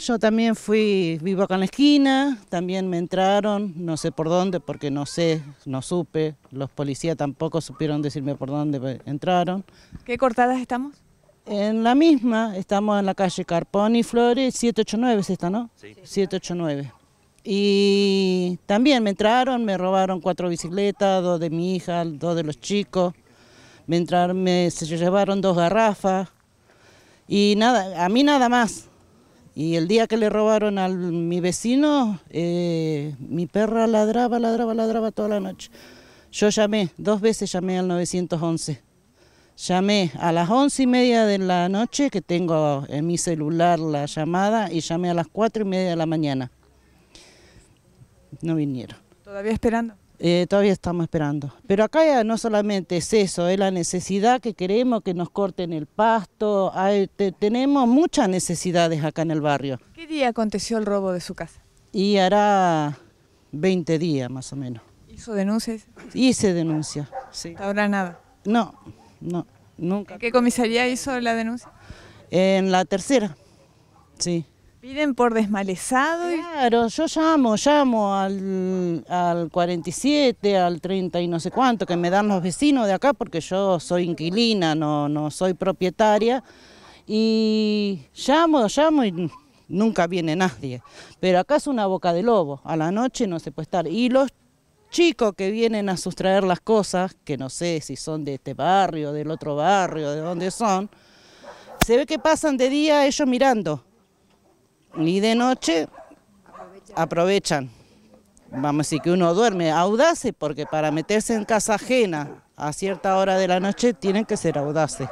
Yo también fui, vivo acá en la esquina, también me entraron, no sé por dónde, porque no sé, no supe, los policías tampoco supieron decirme por dónde entraron. ¿Qué cortadas estamos? En la misma, estamos en la calle Carponi y Flores, 789 es esta, ¿no? Sí. 789. Y también me entraron, me robaron cuatro bicicletas, dos de mi hija, dos de los chicos, me entraron, se llevaron dos garrafas y nada, a mí nada más. Y el día que le robaron a mi vecino, eh, mi perra ladraba, ladraba, ladraba toda la noche. Yo llamé, dos veces llamé al 911. Llamé a las once y media de la noche, que tengo en mi celular la llamada, y llamé a las cuatro y media de la mañana. No vinieron. ¿Todavía esperando? Eh, todavía estamos esperando. Pero acá ya no solamente es eso, es la necesidad que queremos que nos corten el pasto. tenemos muchas necesidades acá en el barrio. ¿Qué día aconteció el robo de su casa? Y hará 20 días más o menos. ¿Hizo denuncias? Hice denuncia, sí. nada? No, no, nunca. qué comisaría hizo la denuncia? En la tercera, sí. Piden por desmalezado. Claro, yo llamo, llamo al, 47, al 30 y no sé cuánto que me dan los vecinos de acá porque yo soy inquilina, no, no soy propietaria. Y llamo, llamo y nunca viene nadie. Pero acá es una boca de lobo, a la noche no se puede estar. Y los chicos que vienen a sustraer las cosas, que no sé si son de este barrio, del otro barrio, de dónde son, se ve que pasan de día ellos mirando ni de noche aprovechan. Vamos a decir que uno duerme audaces porque para meterse en casa ajena a cierta hora de la noche tienen que ser audaces.